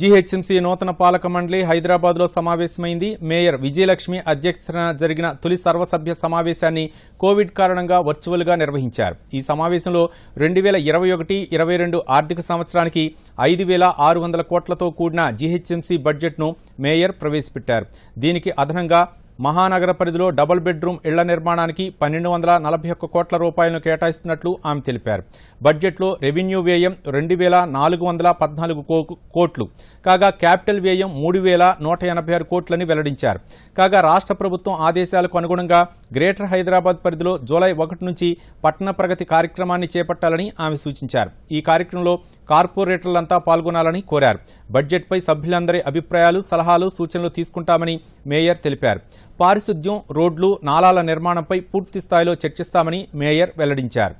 GHMC నూతన పాలక మండలి హైదరాబాద్లో సమావేశమైంది మేయర్ విజయలక్ష్మి అధ్యక్షతన జరిగిన తొలి సర్వసభ్య సమావేశాన్ని కోవిడ్ కారణంగా వర్చువల్గా నిర్వహించారు ఈ సమావేశంలో రెండు వేల ఇరవై ఒకటి ఇరవై రెండు ఆర్థిక సంవత్సరానికి ఐదు వేల ఆరు వందల కోట్లతో కూడిన జీహెచ్ఎంసీ బడ్జెట్ను మేయర్ ప్రవేశపెట్టారు దీనికి అదనంగా మహానగర పరిధిలో డబుల్ బెడ్రూమ్ ఇళ్ల నిర్మాణానికి పన్నెండు వందల నలభై ఒక్క కోట్ల రూపాయలను కేటాయిస్తున్నట్లు ఆమె తెలిపారు బడ్జెట్లో రెవెన్యూ వ్యయం రెండు వేల నాలుగు వందల పద్నాలుగు కోట్లు కాగా క్యాపిటల్ వ్యయం మూడు వేల నూట ఎనభై ఆరు కోట్లని వెల్లడించారు కాగా రాష్ట్ర ప్రభుత్వం ఆదేశాలకు అనుగుణంగా గ్రేటర్ హైదరాబాద్ పరిధిలో జూలై ఒకటి నుంచి పట్టణ ప్రగతి కార్యక్రమాన్ని చేపట్టాలని ఆమె సూచించారు ఈ కార్యక్రమంలో కార్పొరేటర్లంతా పాల్గొనాలని కోరారు బడ్జెట్పై సభ్యులందరి అభిప్రాయాలు సలహాలు సూచనలు తీసుకుంటామని మేయర్ తెలిపారు పారిశుద్ధ్యం రోడ్లు నాలాల నిర్మాణంపై పూర్తిస్థాయిలో చర్చిస్తామని మేయర్ వెల్లడించారు